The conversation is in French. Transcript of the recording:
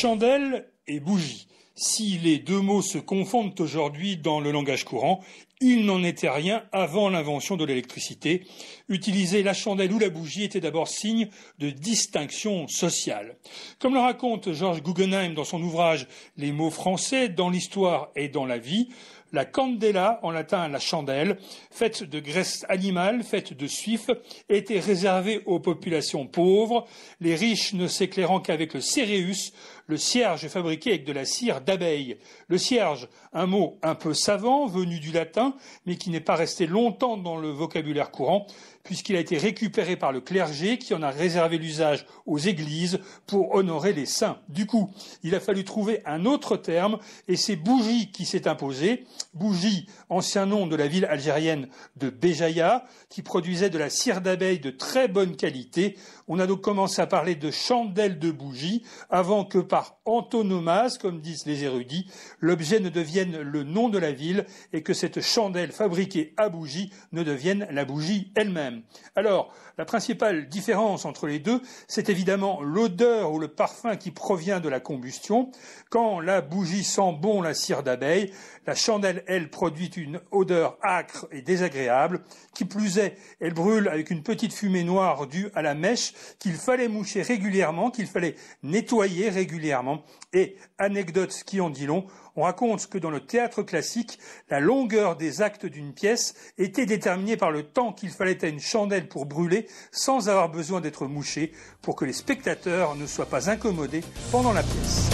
Chandelle et bougie. Si les deux mots se confondent aujourd'hui dans le langage courant, il n'en était rien avant l'invention de l'électricité. Utiliser la chandelle ou la bougie était d'abord signe de distinction sociale. Comme le raconte Georges Guggenheim dans son ouvrage Les mots français dans l'histoire et dans la vie, la candela, en latin la chandelle, faite de graisse animale, faite de suif, était réservée aux populations pauvres, les riches ne s'éclairant qu'avec le céréus, le cierge fabriqué avec de la cire d'abeille. Le cierge, un mot un peu savant, venu du latin, mais qui n'est pas resté longtemps dans le vocabulaire courant, puisqu'il a été récupéré par le clergé qui en a réservé l'usage aux églises pour honorer les saints. Du coup, il a fallu trouver un autre terme, et c'est bougie qui s'est imposée. Bougie, ancien nom de la ville algérienne de Béjaïa, qui produisait de la cire d'abeille de très bonne qualité. On a donc commencé à parler de chandelle de bougie, avant que par antonomase, comme disent les érudits, l'objet ne devienne le nom de la ville et que cette chandelle chandelle fabriquée à bougie ne devienne la bougie elle-même. Alors, la principale différence entre les deux, c'est évidemment l'odeur ou le parfum qui provient de la combustion. Quand la bougie sent bon la cire d'abeille, la chandelle, elle, produit une odeur âcre et désagréable. Qui plus est, elle brûle avec une petite fumée noire due à la mèche qu'il fallait moucher régulièrement, qu'il fallait nettoyer régulièrement. Et, anecdote qui en dit long, on raconte que dans le théâtre classique, la longueur des les actes d'une pièce étaient déterminés par le temps qu'il fallait à une chandelle pour brûler sans avoir besoin d'être mouché pour que les spectateurs ne soient pas incommodés pendant la pièce.